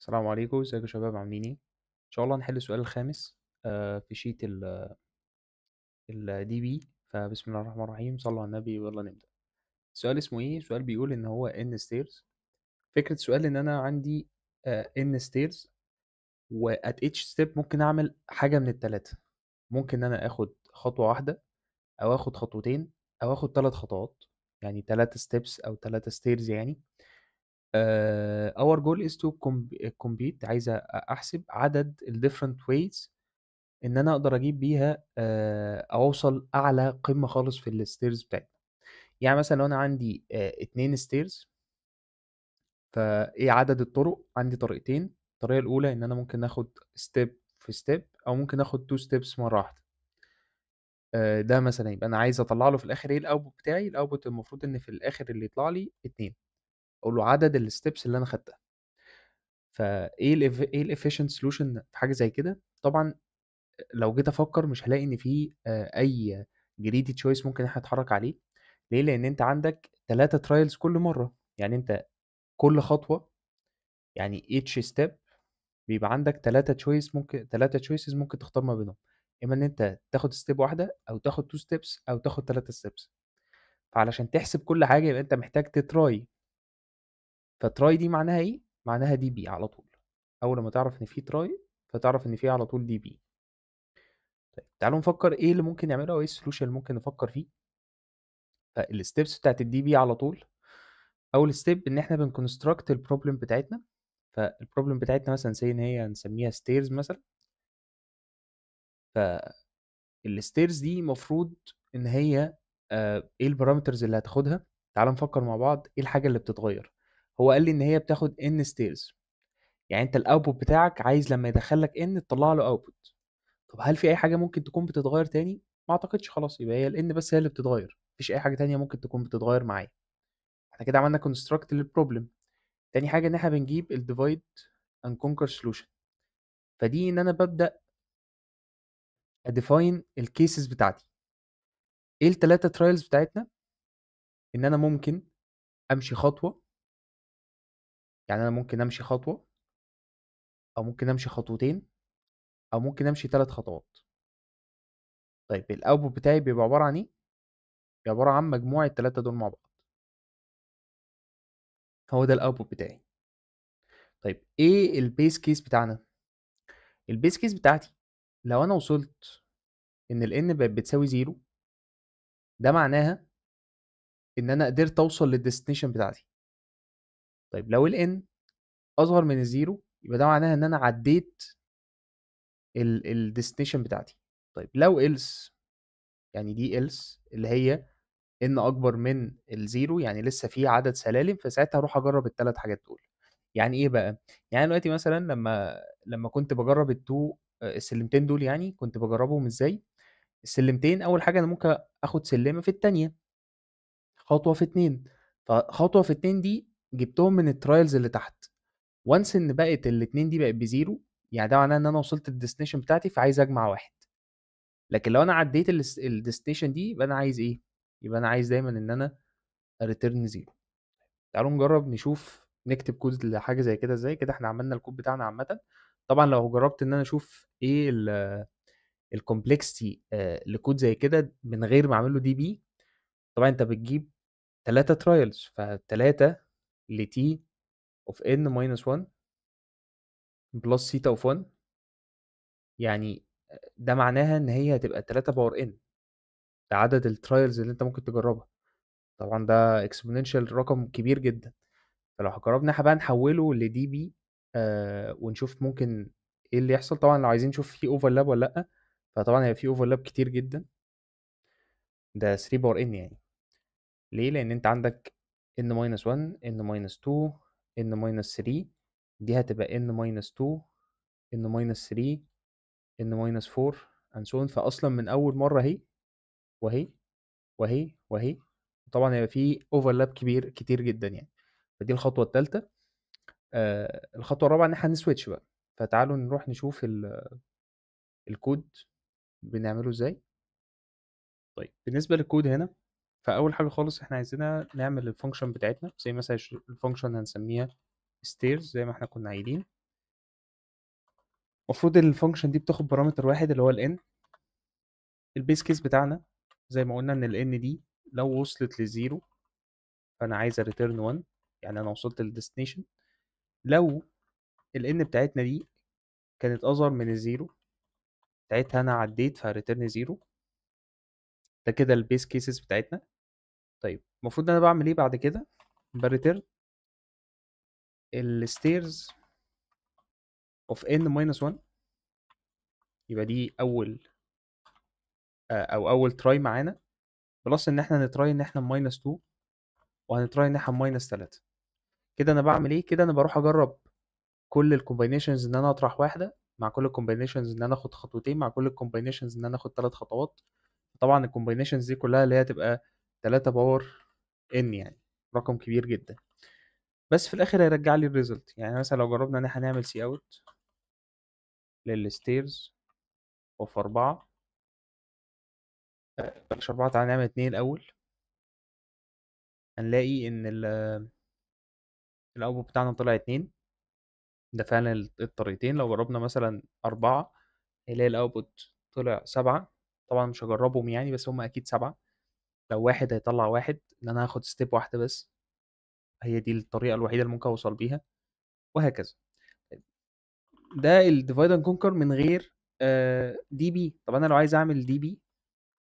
السلام عليكم ازيكم يا شباب عاملين ايه ان شاء الله هنحل السؤال الخامس آه، في شيت ال الدي بي فبسم الله الرحمن الرحيم صلوا على النبي ويلا نبدا السؤال اسمه ايه السؤال بيقول ان هو ان ستيرز فكره السؤال ان انا عندي ان ستيرز وات اتش ستيب ممكن اعمل حاجه من الثلاثه ممكن ان انا اخد خطوه واحده او اخد خطوتين او اخد ثلاث خطوات يعني ثلاثه ستيبس او ثلاثه ستيرز يعني آه اور جول از تو كومبيت عايز احسب عدد الديفرنت ويز ان انا اقدر اجيب بيها آه، اوصل اعلى قمه خالص في الستيرز بتاعتنا يعني مثلا لو انا عندي آه، اتنين ستيرز فايه عدد الطرق عندي طريقتين الطريقه الاولى ان انا ممكن اخد ستيب في ستيب او ممكن اخد تو ستيبس مره واحده آه، ده مثلا يبقى انا عايز اطلع له في الاخر ايه الاوتبوت بتاعي الاوتبوت المفروض ان في الاخر اللي يطلع لي اتنين اقول له عدد الستبس اللي انا خدتها فايه ال ايه الافيشنت سولوشن في حاجه زي كده طبعا لو جيت افكر مش هلاقي ان في اي جريدي تشويس ممكن احنا نتحرك عليه ليه لان انت عندك ثلاثة ترايلز كل مره يعني انت كل خطوه يعني each ستيب بيبقى عندك ثلاثة تشويس ممكن ثلاثة تشويسز ممكن تختار ما بينهم اما ان انت تاخد ستيب واحده او تاخد تو ستيبس او تاخد ثلاثة ستيبس فعلشان تحسب كل حاجه يبقى انت محتاج تتراي فتراي دي معناها ايه معناها دي بي على طول اول ما تعرف ان في تراي فتعرف ان في على طول دي بي طيب تعالوا نفكر ايه اللي ممكن نعمله او ايه السولوشن اللي ممكن نفكر فيه فالستبس آه، بتاعت الدي بي على طول اول ستيب ان احنا بنكونستراكت البروبلم بتاعتنا فالبروبلم بتاعتنا مثلا زي ان هي هنسميها ستيرز مثلا فالستيرز دي مفروض ان هي آه، ايه البارامترز اللي هتاخدها تعالوا نفكر مع بعض ايه الحاجه اللي بتتغير هو قال لي ان هي بتاخد ان ستيلز يعني انت الاوتبوت بتاعك عايز لما يدخل لك ان تطلع له اوتبوت طب هل في اي حاجه ممكن تكون بتتغير تاني ما اعتقدش خلاص يبقى هي الان بس هي اللي بتتغير مفيش اي حاجه تانية ممكن تكون بتتغير معايا احنا كده عملنا كونستراكت للبروبلم تاني حاجه ان احنا بنجيب الديفايد اند كونكر سولوشن فدي ان انا ببدا اديفاين الكيسز بتاعتي ايه التلاتة ترايلز بتاعتنا ان انا ممكن امشي خطوه يعني أنا ممكن أمشي خطوة أو ممكن أمشي خطوتين أو ممكن أمشي تلات خطوات طيب الأوتبوت بتاعي بيبقى عبارة عن إيه؟ بيبقى عبارة عن مجموع التلاتة دول مع بعض هو ده الأوتبوت بتاعي طيب إيه البيس كيس بتاعنا؟ البيس كيس بتاعتي لو أنا وصلت إن ال n بقت بتساوي زيرو ده معناها ان انا قدرت اوصل للديستنيشن بتاعتي طيب لو الان اصغر من الزيرو يبقى ده معناها ان انا عديت الديستنيشن بتاعتي طيب لو else يعني دي else اللي هي ان اكبر من الزيرو يعني لسه في عدد سلالم فساعتها هروح اجرب الثلاث حاجات دول يعني ايه بقى يعني دلوقتي مثلا لما لما كنت بجرب التو آه، السلمتين دول يعني كنت بجربهم ازاي السلمتين اول حاجه انا ممكن اخد سلمه في الثانيه خطوه في اتنين فخطوه في اتنين دي جبتهم من الترايلز اللي تحت. وانس إن بقت الاتنين دي بقت بزيرو يعني ده معناه إن أنا وصلت الديستنيشن بتاعتي فعايز أجمع واحد. لكن لو أنا عديت الديستنيشن دي يبقى أنا عايز إيه؟ يبقى أنا عايز دايما إن أنا ريتيرن زيرو. تعالوا نجرب نشوف نكتب كود لحاجة زي كده إزاي كده إحنا عملنا الكود بتاعنا عامة. طبعا لو جربت إن أنا أشوف إيه ال الكومبلكسيتي آه، لكود زي كده من غير ما اعمل له دي بي طبعا انت بتجيب ثلاثة ترايلز فثلاثة ل t of n minus 1 بلس theta of 1 يعني ده معناها ان هي هتبقى 3 باور n ده عدد الترايلز اللي انت ممكن تجربها طبعا ده اكسبوننشال رقم كبير جدا فلو جربنا بقى نحوله دي بي آه ونشوف ممكن ايه اللي يحصل طبعا لو عايزين نشوف في اوفرلاب ولا لا فطبعا هيبقى في اوفرلاب كتير جدا ده 3 باور ان يعني ليه لان انت عندك n ماينس 1 n ماينس 2 n ماينس 3 دي هتبقى n ماينس 2 n ماينس 3 n ماينس 4 and so on فاصلا من اول مره اهي وهي وهي وهي طبعا هيبقى في اوفرلاب كبير كتير جدا يعني فدي الخطوه الثالثه آه الخطوه الرابعه ان احنا نسويتش بقى فتعالوا نروح نشوف الكود بنعمله ازاي طيب بالنسبه للكود هنا فاول حاجه خالص احنا عايزينها نعمل الفانكشن بتاعتنا زي مثلا الفانكشن هنسميها ستيرز زي ما احنا كنا عايزين المفروض الفانكشن دي بتاخد بارامتر واحد اللي هو الان البيس كيس بتاعنا زي ما قلنا ان الان دي لو وصلت لزيرو فانا عايز ريتيرن 1 يعني انا وصلت للديستنيشن لو الان بتاعتنا دي كانت اصغر من الزيرو بتاعتها انا عديت فهريتيرن زيرو ده كده البيس كيسز بتاعتنا طيب المفروض ان انا بعمل ايه بعد كده بريتيرن الستيرز اوف ان ماينس 1 يبقى دي اول آه، او اول تراي معانا بلس ان احنا نتراي ان احنا ماينس 2 وهنتراي ان احنا ماينس 3 كده انا بعمل ايه كده انا بروح اجرب كل الكومباينيشنز ان انا اطرح واحده مع كل الكومباينيشنز ان انا اخد خطوتين مع كل الكومباينيشنز ان انا اخد ثلاث خطوات طبعا الكومباينيشنز دي كلها اللي هي تبقى 3 باور ان يعني رقم كبير جدا بس في الاخر هيرجع لي الريزلت يعني مثلا لو جربنا ان احنا نعمل سي اوت للستيرز اوف 4 مش 4 تعالى نعمل 2 الاول هنلاقي ان الاوبو بتاعنا طلع 2 ده فعلا الطريقتين لو جربنا مثلا أربعة هنلاقي الأوتبوت طلع سبعة طبعا مش هجربهم يعني بس هما أكيد سبعة لو واحد هيطلع واحد ان انا هاخد ستيب واحده بس هي دي الطريقه الوحيده اللي ممكن اوصل بيها وهكذا ده الديفايد اند كونكر من غير دي آه، بي طب انا لو عايز اعمل دي بي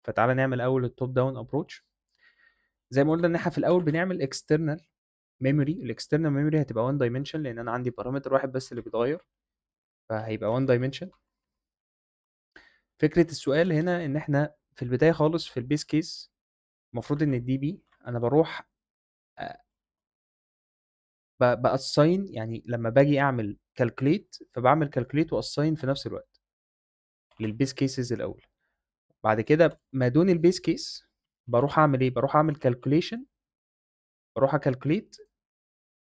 فتعالى نعمل اول التوب داون ابروتش زي ما قلنا ان احنا في الاول بنعمل اكسترنال ميموري الاكسترنال ميموري هتبقى 1 دايمنشن لان انا عندي بارامتر واحد بس اللي بيتغير فهيبقى 1 دايمنشن فكره السؤال هنا ان احنا في البدايه خالص في البيس كيس المفروض ان الدي بي انا بروح باساين يعني لما باجي اعمل كالكليت فبعمل كالكليت واساين في نفس الوقت للبيس كيسز الاول بعد كده ما دون البيس كيس بروح اعمل ايه بروح اعمل كالكوليشن بروح اكالكليت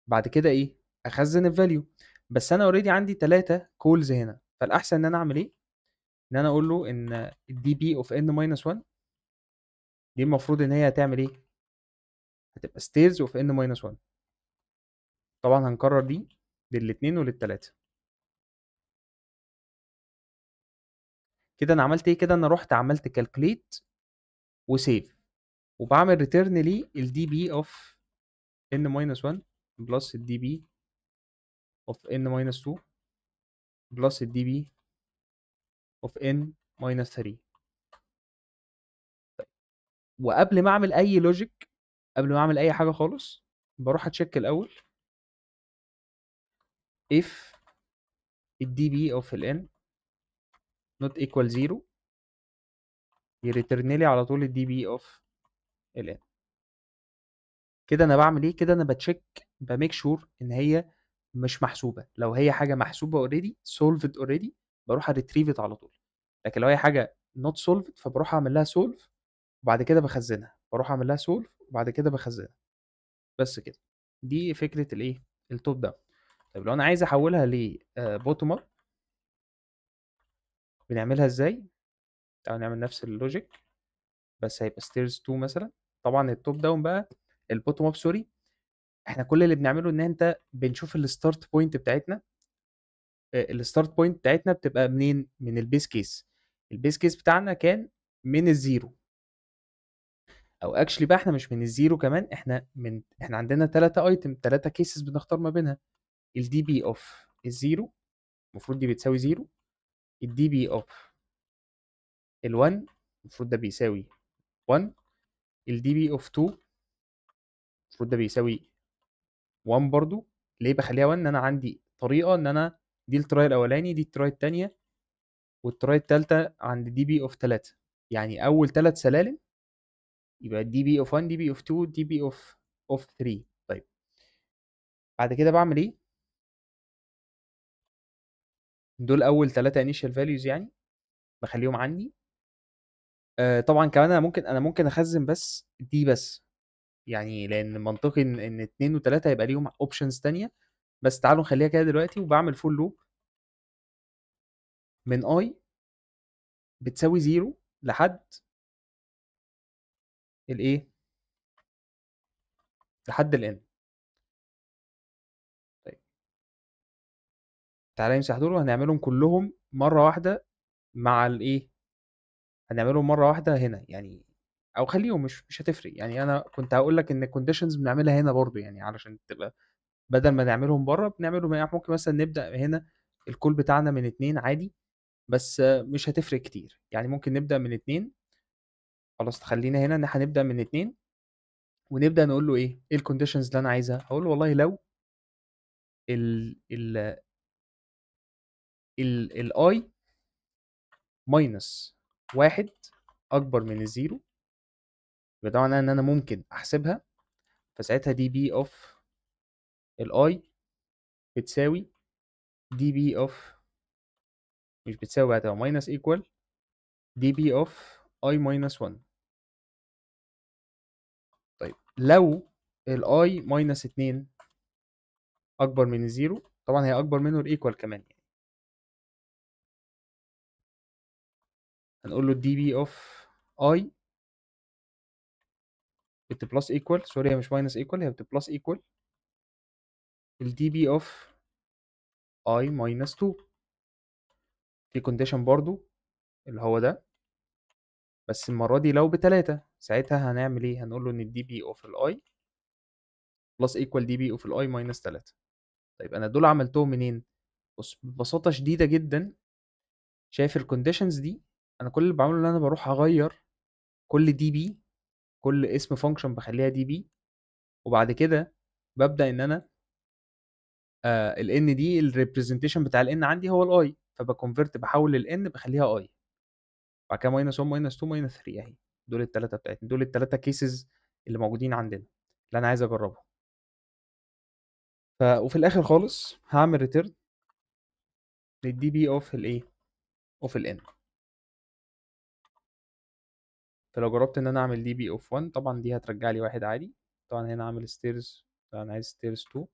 بعد كده ايه اخزن الفاليو بس انا اوريدي عندي ثلاثة كولز هنا فالاحسن ان انا اعمل ايه ان انا اقول له ان الدي بي اوف ان ماينس 1 دي المفروض ان هي هتعمل ايه هتبقى ستيرز وفي ان ماينس 1 طبعا هنكرر دي للاثنين وللثلاثه كده انا عملت ايه كده انا رحت عملت كالكليت وسيف وبعمل ريتيرن لي الدي بي اوف ان ماينس 1 بلس الدي بي اوف ان ماينس 2 بلس الدي بي اوف ان ماينس 3 وقبل ما اعمل اي لوجيك قبل ما اعمل اي حاجه خالص بروح اتشيك الاول if الدي of الان نوت ايكوال زيرو يريترن لي على طول الدي بي اوف الان كده انا بعمل ايه كده انا بتشيك بميك شور ان هي مش محسوبه لو هي حاجه محسوبه اوريدي سولفد اوريدي بروح اريتريفت على طول لكن لو هي حاجه نوت سولفد فبروح اعمل لها سولف وبعد كده بخزنها بروح اعمل لها سولف وبعد كده بخزنها بس كده دي فكره الايه التوب داون طيب لو انا عايز احولها ل بوتوم آه، اب بنعملها ازاي تعالوا نعمل نفس اللوجيك بس هيبقى ستيرز 2 مثلا طبعا التوب داون بقى البوتوم اب سوري احنا كل اللي بنعمله ان انت بنشوف الستارت بوينت بتاعتنا آه، الستارت بوينت بتاعتنا بتبقى منين من البيس كيس البيس كيس بتاعنا كان من الزيرو او اكشلي بقى احنا مش من الزيرو كمان احنا من احنا عندنا ثلاثة ايتم ثلاثة كيسز بنختار ما بينها الدي بي اوف الزيرو المفروض دي بتساوي زيرو الدي بي اوف ال1 المفروض ده بيساوي 1 الدي بي اوف 2 المفروض ده بيساوي 1 برضو ليه بخليها 1 ان انا عندي طريقه ان انا دي التراي الاولاني دي التراي الثانيه والتراي الثالثه عند دي بي اوف 3 يعني اول ثلاث سلالم يبقى دي بي اوف 1 دي بي اوف 2 دي بي اوف اوف 3 طيب بعد كده بعمل ايه دول اول ثلاثه انيشال فاليوز يعني بخليهم عندي آه طبعا كمان انا ممكن انا ممكن اخزن بس دي بس يعني لان منطقي ان ان 2 و3 هيبقى ليهم اوبشنز ثانيه بس تعالوا نخليها كده دلوقتي وبعمل فول لوب من اي بتساوي زيرو لحد الايه لحد الان طيب تعالى نمسح دول وهنعملهم كلهم مره واحده مع الايه هنعملهم مره واحده هنا يعني او خليهم مش مش هتفرق يعني انا كنت هقول لك ان الكونديشنز بنعملها هنا برضو يعني علشان تبقى بدل ما نعملهم بره بنعملهم هنا ممكن مثلا نبدا هنا الكول بتاعنا من اتنين عادي بس مش هتفرق كتير يعني ممكن نبدا من اتنين خلاص تخلينا هنا ان احنا هنبدا من اتنين ونبدا نقول له ايه ايه الكونديشنز اللي انا عايزها اقول له والله لو ال ال ال الاي ماينس واحد اكبر من الزيرو يبقى ده معناه ان انا ممكن احسبها فساعتها دي بي اوف الاي بتساوي دي بي اوف مش بتساوي ده ماينس ايكوال دي بي اوف اي ماينس 1 لو الاي ماينس 2 اكبر من الزيرو طبعا هي اكبر منه الايكوال كمان يعني هنقول له دي بي اوف اي بت بلس ايكوال سوري هي مش ماينس ايكوال هي بت بلس ايكوال الدي بي اوف اي ماينس 2 في كونديشن برضو اللي هو ده بس المرة دي لو بتلاتة ساعتها هنعمل ايه هنقول له ان الدي بي اوف الاي بلس ايكوال دي بي اوف الاي ماينس تلاتة طيب انا دول عملتهم منين بص ببساطة شديدة جدا شايف الكونديشنز دي انا كل اللي بعمله ان انا بروح اغير كل دي بي كل اسم فانكشن بخليها دي بي وبعد كده ببدا ان انا آه ال n دي الريبريزنتيشن بتاع ال n عندي هو ال i فبكونفرت بحول ال n بخليها i بعد كده ماينس 1 ماينس 2 ماينس 3 اهي دول الثلاثه بتاعتنا دول الثلاثه كيسز اللي موجودين عندنا اللي انا عايز اجربهم ف وفي الاخر خالص هعمل ريتيرن للدي بي اوف الايه اوف الان فلو جربت ان انا اعمل دي بي اوف 1 طبعا دي هترجع لي واحد عادي طبعا هنا عامل ستيرز انا عايز ستيرز 2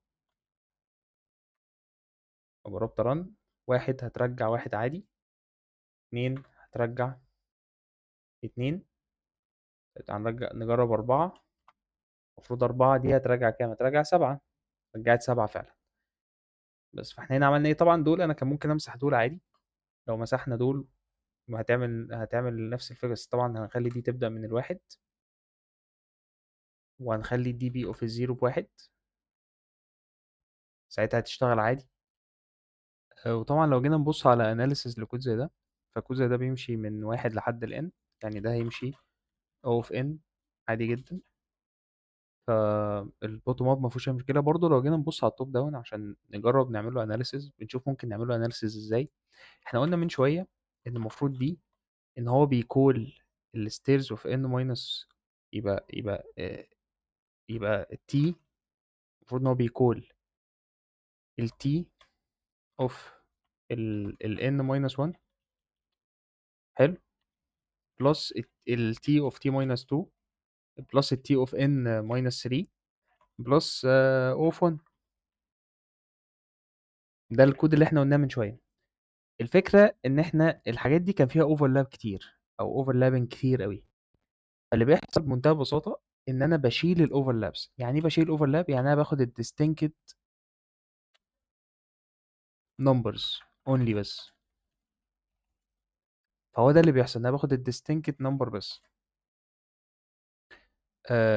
جربت رن واحد هترجع واحد عادي اتنين هترجع اتنين هنرجع نجرب أربعة المفروض أربعة دي هترجع كام؟ هترجع سبعة رجعت سبعة فعلا بس فاحنا هنا عملنا ايه طبعا دول انا كان ممكن امسح دول عادي لو مسحنا دول هتعمل هتعمل نفس الفكرة بس طبعا هنخلي دي تبدأ من الواحد وهنخلي دي بي اوف الزيرو بواحد ساعتها هتشتغل عادي آه، وطبعا لو جينا نبص على اناليسيز لكود زي ده فكود زي ده بيمشي من واحد لحد الان يعني ده هيمشي او في ان عادي جدا فالبوتوم اب ما فيهوش اي مشكله برضو لو جينا نبص على التوب داون عشان نجرب نعمل له اناليسيز بنشوف ممكن نعمل له اناليسيز ازاي احنا قلنا من شويه ان المفروض دي ان هو بيكول الستيرز اوف ان ماينس يبقى يبقى يبقى تي المفروض ان هو بيكول التي اوف ال ان ماينس 1 حلو بلس ال t of t minus 2 بلس ال t of n minus 3 بلس uh, o of 1 ده الكود اللي احنا قلناه من شويه الفكره ان احنا الحاجات دي كان فيها اوفرلاب كتير او اوفرلابنج كتير قوي فاللي بيحصل بمنتهى البساطه ان انا بشيل الاوفرلابس يعني ايه بشيل اوفرلاب يعني انا باخد الديستينكت نمبرز اونلي بس فهو ده اللي بيحصل انا باخد الديستنكت نمبر بس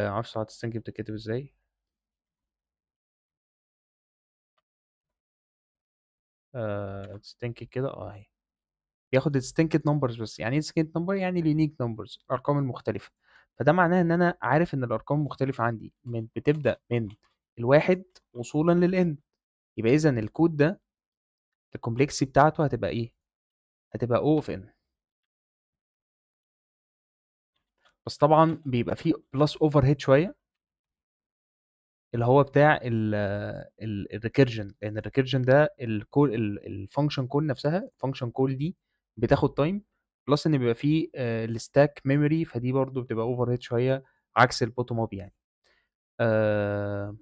معرفش ساعات الديستنكت بتتكتب ازاي آه ديستنكت كده اه اهي بياخد الديستنكت نمبرز بس يعني ايه ديستنكت نمبر يعني اليونيك نمبرز الارقام المختلفه فده معناه ان انا عارف ان الارقام المختلفه عندي من بتبدا من الواحد وصولا للان يبقى اذا الكود ده الكومبلكسي بتاعته هتبقى ايه هتبقى او اوف ان بس طبعا بيبقى فيه بلس اوفر هيد شويه اللي هو بتاع الريكيرجن لان الريكيرجن ده الكول الفانكشن كول نفسها الفانكشن كول دي بتاخد تايم بلس ان بيبقى فيه الستاك آه، ميموري فدي برضو بتبقى اوفر هيد شويه عكس البوتوم اب يعني آه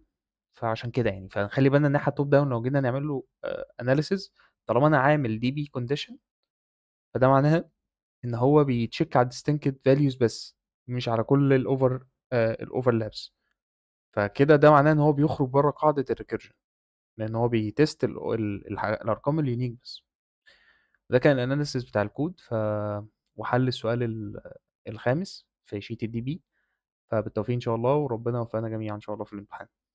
فعشان كده يعني فنخلي بالنا الناحيه التوب داون لو جينا نعمل له آه، analysis طالما انا عامل دي بي كونديشن فده معناها ان هو بيتشيك على distinct فاليوز بس مش على كل الاوفر آه لابس فكده ده معناه ان هو بيخرج بره قاعده الريكيرجن لان هو بيتست ال الارقام اليونيك بس ده كان الاناليسيس بتاع الكود ف وحل السؤال الخامس في شيت الدي بي فبالتوفيق ان شاء الله وربنا يوفقنا جميعا ان شاء الله في الامتحان